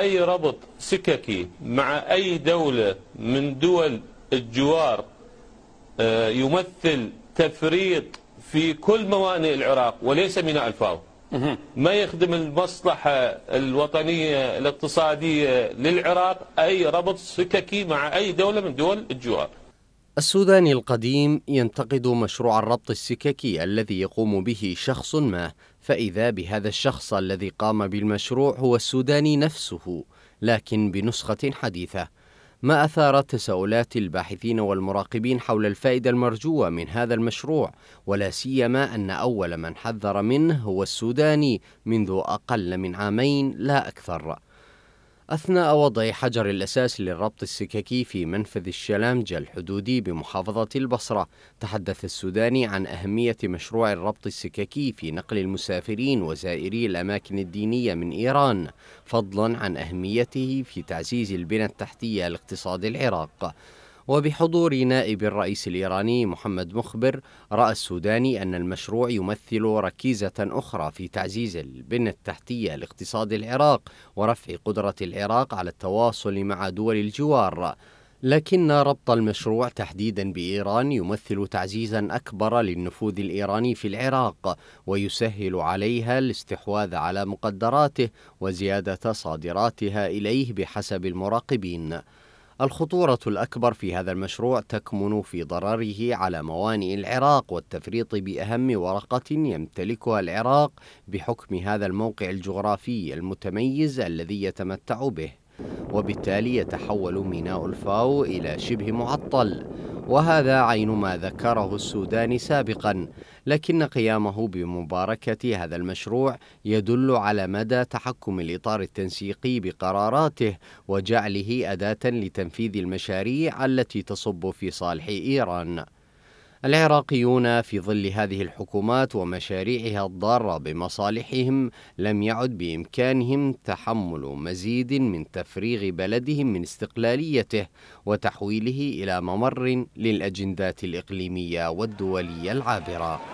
أي ربط سككي مع أي دولة من دول الجوار آه، يمثل تفريط في كل موانئ العراق وليس ميناء الفاو ما يخدم المصلحة الوطنية الاقتصادية للعراق أي ربط سككي مع أي دولة من دول الجوار السوداني القديم ينتقد مشروع الربط السككي الذي يقوم به شخص ما فإذا بهذا الشخص الذي قام بالمشروع هو السوداني نفسه لكن بنسخة حديثة ما أثار تساؤلات الباحثين والمراقبين حول الفائدة المرجوة من هذا المشروع ولا سيما أن أول من حذر منه هو السوداني منذ أقل من عامين لا أكثر أثناء وضع حجر الأساس للربط السككي في منفذ الشلامجة الحدودي بمحافظة البصرة تحدث السوداني عن أهمية مشروع الربط السككي في نقل المسافرين وزائري الأماكن الدينية من إيران فضلا عن أهميته في تعزيز البنى التحتية لاقتصاد العراق وبحضور نائب الرئيس الإيراني محمد مخبر رأى السوداني أن المشروع يمثل ركيزة أخرى في تعزيز البنية التحتية لاقتصاد العراق ورفع قدرة العراق على التواصل مع دول الجوار لكن ربط المشروع تحديدا بايران يمثل تعزيزا اكبر للنفوذ الايراني في العراق ويسهل عليها الاستحواذ على مقدراته وزياده صادراتها اليه بحسب المراقبين الخطورة الأكبر في هذا المشروع تكمن في ضرره على موانئ العراق والتفريط بأهم ورقة يمتلكها العراق بحكم هذا الموقع الجغرافي المتميز الذي يتمتع به وبالتالي يتحول ميناء الفاو إلى شبه معطل وهذا عين ما ذكره السودان سابقا لكن قيامه بمباركة هذا المشروع يدل على مدى تحكم الإطار التنسيقي بقراراته وجعله أداة لتنفيذ المشاريع التي تصب في صالح إيران العراقيون في ظل هذه الحكومات ومشاريعها الضارة بمصالحهم لم يعد بإمكانهم تحمل مزيد من تفريغ بلدهم من استقلاليته وتحويله إلى ممر للأجندات الإقليمية والدولية العابرة